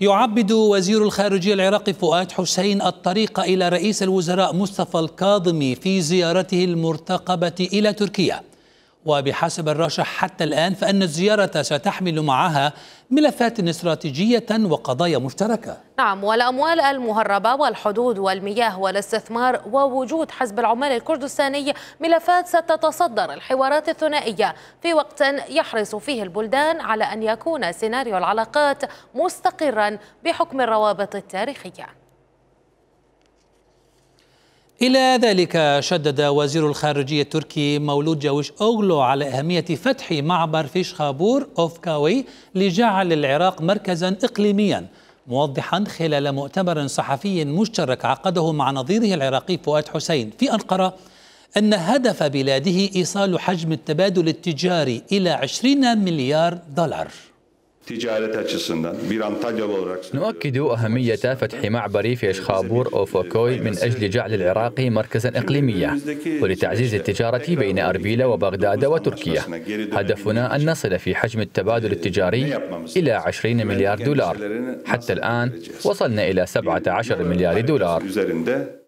يعبد وزير الخارجية العراقي فؤاد حسين الطريق إلى رئيس الوزراء مصطفى الكاظمي في زيارته المرتقبة إلى تركيا وبحسب الراشح حتى الآن فأن الزيارة ستحمل معها ملفات استراتيجية وقضايا مشتركة نعم والأموال المهربة والحدود والمياه والاستثمار ووجود حزب العمال الكردستاني ملفات ستتصدر الحوارات الثنائية في وقت يحرص فيه البلدان على أن يكون سيناريو العلاقات مستقرا بحكم الروابط التاريخية إلى ذلك شدد وزير الخارجية التركي مولود جاوش أوغلو على أهمية فتح معبر شخابور أوفكاوي لجعل العراق مركزا إقليميا موضحا خلال مؤتمر صحفي مشترك عقده مع نظيره العراقي فؤاد حسين في أنقرة أن هدف بلاده إيصال حجم التبادل التجاري إلى 20 مليار دولار نؤكد أهمية فتح معبر في إشخابور أوفوكوي من أجل جعل العراق مركزا إقليميا ولتعزيز التجارة بين أربيل وبغداد وتركيا هدفنا أن نصل في حجم التبادل التجاري إلى 20 مليار دولار حتى الآن وصلنا إلى 17 مليار دولار